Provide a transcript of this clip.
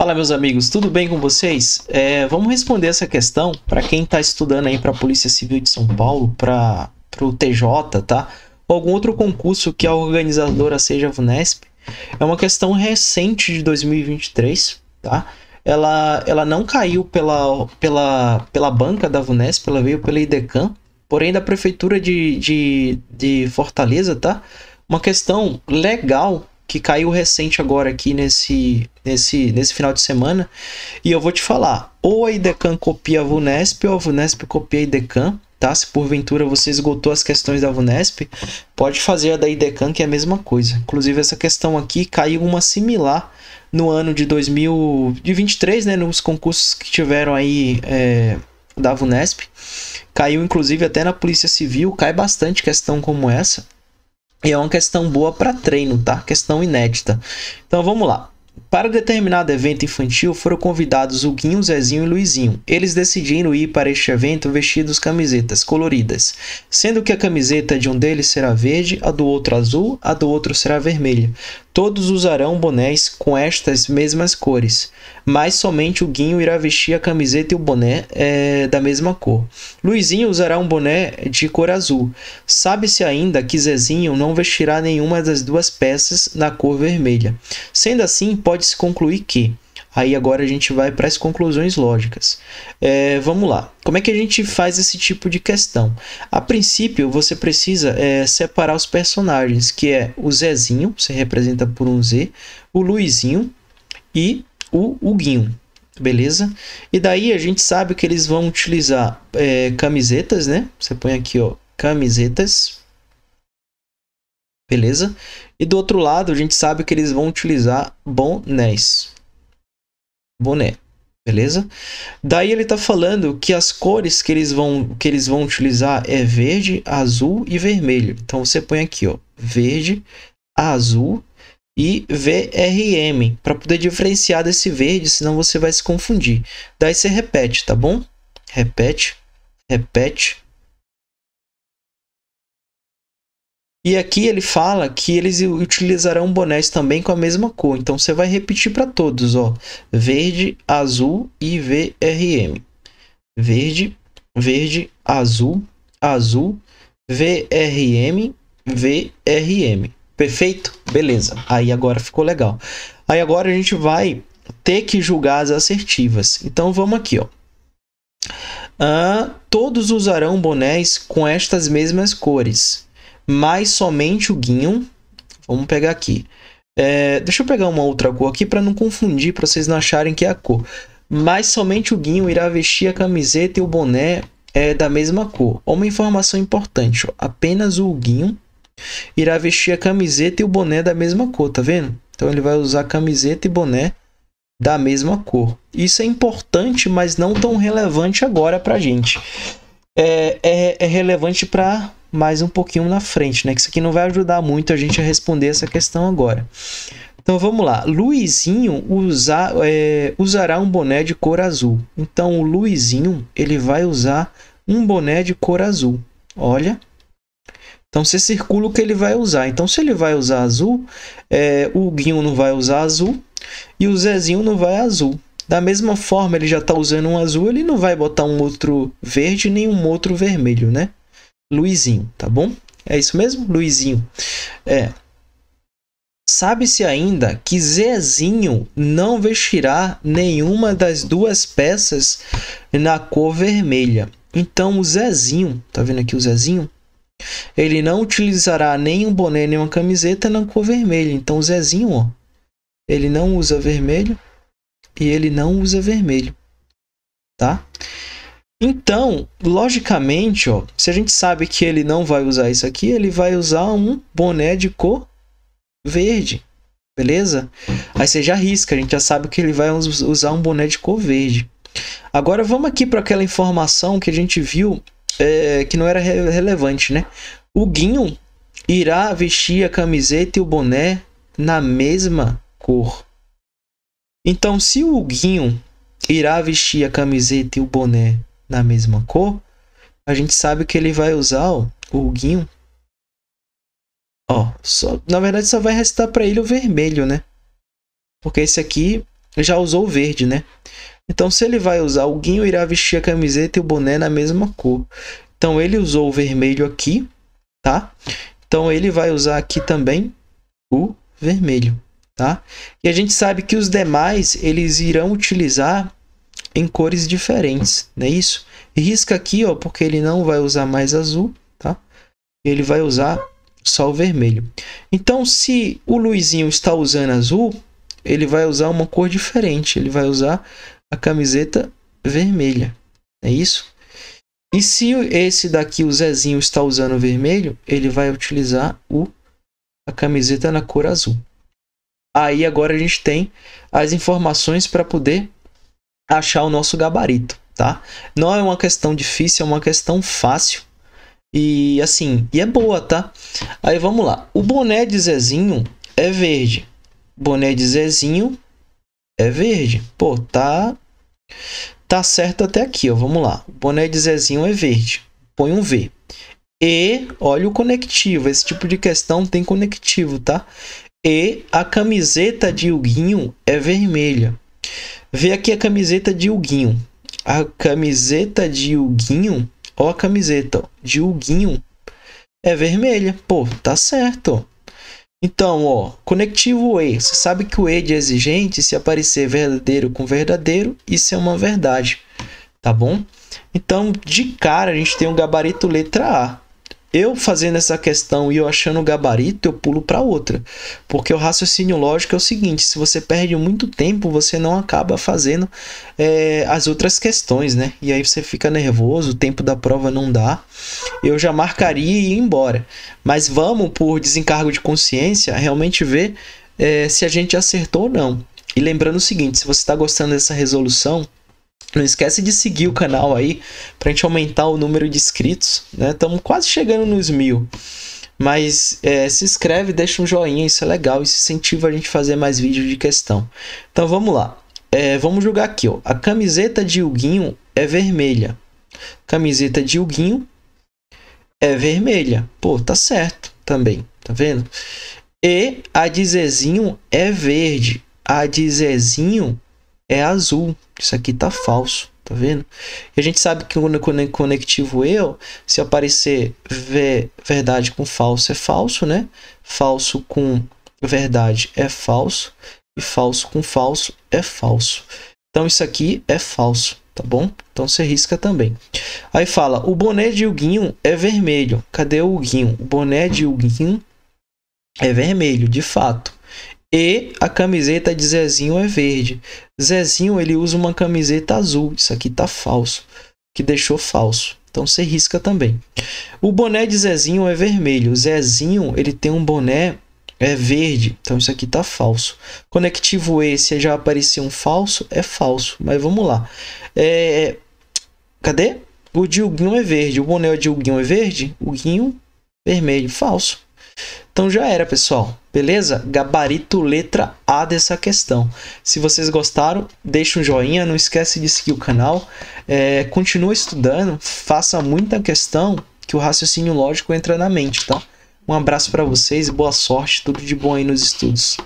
Fala meus amigos, tudo bem com vocês? É, vamos responder essa questão para quem está estudando aí para a Polícia Civil de São Paulo, para o TJ, tá? Ou algum outro concurso que a organizadora seja a Vunesp. É uma questão recente de 2023, tá? Ela, ela não caiu pela, pela, pela banca da Vunesp, ela veio pela IDECAM, porém da Prefeitura de, de, de Fortaleza, tá? Uma questão legal que caiu recente agora aqui nesse, nesse, nesse final de semana. E eu vou te falar, ou a IDECAN copia a VUNESP ou a VUNESP copia a IDECAN, tá? Se porventura você esgotou as questões da VUNESP, pode fazer a da IDECAN que é a mesma coisa. Inclusive essa questão aqui caiu uma similar no ano de 2023, né? Nos concursos que tiveram aí... É da VUNESP. Caiu inclusive até na Polícia Civil, cai bastante questão como essa. E é uma questão boa para treino, tá? Questão inédita. Então vamos lá. Para determinado evento infantil foram convidados o Guinho, Zezinho e Luizinho. Eles decidiram ir para este evento vestidos camisetas coloridas, sendo que a camiseta de um deles será verde, a do outro azul, a do outro será vermelha. Todos usarão bonés com estas mesmas cores, mas somente o Guinho irá vestir a camiseta e o boné é, da mesma cor. Luizinho usará um boné de cor azul. Sabe-se ainda que Zezinho não vestirá nenhuma das duas peças na cor vermelha. Sendo assim, pode-se concluir que Aí agora a gente vai para as conclusões lógicas. É, vamos lá. Como é que a gente faz esse tipo de questão? A princípio, você precisa é, separar os personagens, que é o Zezinho, se representa por um Z, o Luizinho e o Huguinho, beleza? E daí a gente sabe que eles vão utilizar é, camisetas, né? Você põe aqui, ó, camisetas, beleza? E do outro lado, a gente sabe que eles vão utilizar bonés boné. Beleza? Daí ele está falando que as cores que eles, vão, que eles vão utilizar é verde, azul e vermelho. Então você põe aqui, ó, verde, azul e VRM, para poder diferenciar desse verde, senão você vai se confundir. Daí você repete, tá bom? Repete, repete, E aqui ele fala que eles utilizarão bonés também com a mesma cor. Então você vai repetir para todos, ó. Verde, azul e VRM. Verde, verde, azul, azul, VRM, VRM. Perfeito? Beleza. Aí agora ficou legal. Aí agora a gente vai ter que julgar as assertivas. Então vamos aqui, ó. Ah, todos usarão bonés com estas mesmas cores mas somente o guinho. Vamos pegar aqui. É, deixa eu pegar uma outra cor aqui para não confundir, para vocês não acharem que é a cor. Mas somente o guinho irá vestir a camiseta e o boné é da mesma cor. Uma informação importante, ó. apenas o guinho irá vestir a camiseta e o boné da mesma cor, tá vendo? Então ele vai usar camiseta e boné da mesma cor. Isso é importante, mas não tão relevante agora para a gente. É, é, é relevante para mais um pouquinho na frente, né? Que isso aqui não vai ajudar muito a gente a responder essa questão agora. Então vamos lá. Luizinho usar, é, usará um boné de cor azul. Então o Luizinho ele vai usar um boné de cor azul. Olha. Então você circula o que ele vai usar. Então se ele vai usar azul, é, o Guinho não vai usar azul e o Zezinho não vai azul. Da mesma forma, ele já está usando um azul, ele não vai botar um outro verde nem um outro vermelho, né? Luizinho, tá bom? É isso mesmo? Luizinho. É. Sabe-se ainda que Zezinho não vestirá nenhuma das duas peças na cor vermelha. Então o Zezinho, tá vendo aqui o Zezinho? Ele não utilizará nem um boné nem uma camiseta na cor vermelha. Então o Zezinho, ó, ele não usa vermelho e ele não usa vermelho, tá? Então, logicamente, ó, se a gente sabe que ele não vai usar isso aqui, ele vai usar um boné de cor verde, beleza? Aí você já risca, a gente já sabe que ele vai usar um boné de cor verde. Agora vamos aqui para aquela informação que a gente viu é, que não era re relevante, né? O Guinho irá vestir a camiseta e o boné na mesma cor. Então, se o Guinho irá vestir a camiseta e o boné na mesma cor, a gente sabe que ele vai usar ó, o guinho. Ó, só, na verdade só vai restar para ele o vermelho, né? Porque esse aqui já usou o verde, né? Então se ele vai usar o guinho, irá vestir a camiseta e o boné na mesma cor. Então ele usou o vermelho aqui, tá? Então ele vai usar aqui também o vermelho, tá? E a gente sabe que os demais eles irão utilizar em cores diferentes, não é isso? Risca aqui, ó, porque ele não vai usar mais azul, tá? Ele vai usar só o vermelho. Então, se o Luizinho está usando azul, ele vai usar uma cor diferente, ele vai usar a camiseta vermelha, é isso? E se esse daqui, o Zezinho, está usando vermelho, ele vai utilizar o, a camiseta na cor azul. Aí agora a gente tem as informações para poder achar o nosso gabarito, tá? Não é uma questão difícil, é uma questão fácil. E assim, e é boa, tá? Aí vamos lá. O boné de Zezinho é verde. Boné de Zezinho é verde. Pô, tá tá certo até aqui, ó. Vamos lá. O boné de Zezinho é verde. Põe um V. E, olha o conectivo. Esse tipo de questão tem conectivo, tá? E a camiseta de Huguinho é vermelha. Vê aqui a camiseta de Huguinho. A camiseta de Huguinho, ó a camiseta de Huguinho, é vermelha. Pô, tá certo. Então, ó, conectivo E. Você sabe que o E de exigente, se aparecer verdadeiro com verdadeiro, isso é uma verdade, tá bom? Então, de cara, a gente tem um gabarito letra A eu fazendo essa questão e eu achando o gabarito, eu pulo para outra. Porque o raciocínio lógico é o seguinte: se você perde muito tempo, você não acaba fazendo é, as outras questões, né? E aí você fica nervoso, o tempo da prova não dá. Eu já marcaria e ia embora. Mas vamos, por desencargo de consciência, realmente ver é, se a gente acertou ou não. E lembrando o seguinte: se você está gostando dessa resolução, não esquece de seguir o canal aí pra gente aumentar o número de inscritos, né? Estamos quase chegando nos mil. Mas é, se inscreve, deixa um joinha, isso é legal, isso incentiva a gente a fazer mais vídeos de questão. Então vamos lá. É, vamos jogar aqui, ó. A camiseta de Huguinho é vermelha. Camiseta de Huguinho é vermelha. Pô, tá certo também, tá vendo? E a de Zezinho é verde. A de Zezinho é azul. Isso aqui tá falso, tá vendo? E a gente sabe que no conectivo eu, se aparecer ver, verdade com falso é falso, né? Falso com verdade é falso e falso com falso é falso. Então isso aqui é falso, tá bom? Então você risca também. Aí fala, o boné de Huguinho é vermelho. Cadê o Huguinho? O boné de Huguinho é vermelho, de fato. E a camiseta de Zezinho é verde. Zezinho ele usa uma camiseta azul. Isso aqui tá falso. Que deixou falso. Então você risca também. O boné de Zezinho é vermelho. Zezinho ele tem um boné é verde. Então isso aqui tá falso. Conectivo esse já apareceu um falso, é falso. Mas vamos lá. É... Cadê? O Dilguinho é verde. O boné de Dilguinho é verde? O Guinho vermelho. Falso. Então já era, pessoal. Beleza? Gabarito letra A dessa questão. Se vocês gostaram, deixa um joinha, não esquece de seguir o canal. É, continua estudando, faça muita questão que o raciocínio lógico entra na mente, tá? Um abraço para vocês, boa sorte, tudo de bom aí nos estudos.